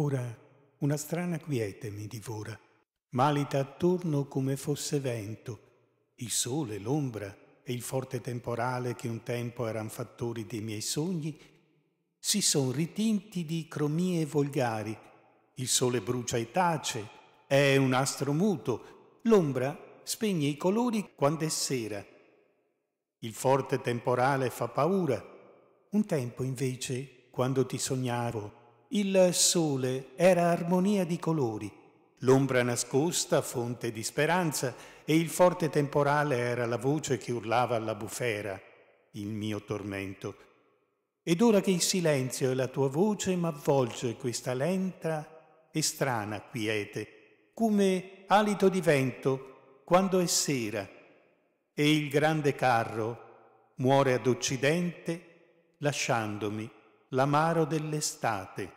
Ora una strana quiete mi divora, malita attorno come fosse vento, il sole, l'ombra e il forte temporale che un tempo eran fattori dei miei sogni, si son ritinti di cromie volgari, il sole brucia e tace, è un astro muto, l'ombra spegne i colori quando è sera. Il forte temporale fa paura, un tempo invece, quando ti sognavo, il sole era armonia di colori, l'ombra nascosta fonte di speranza e il forte temporale era la voce che urlava alla bufera, il mio tormento. Ed ora che il silenzio e la tua voce m'avvolge questa lenta e strana quiete, come alito di vento quando è sera, e il grande carro muore ad occidente lasciandomi l'amaro dell'estate.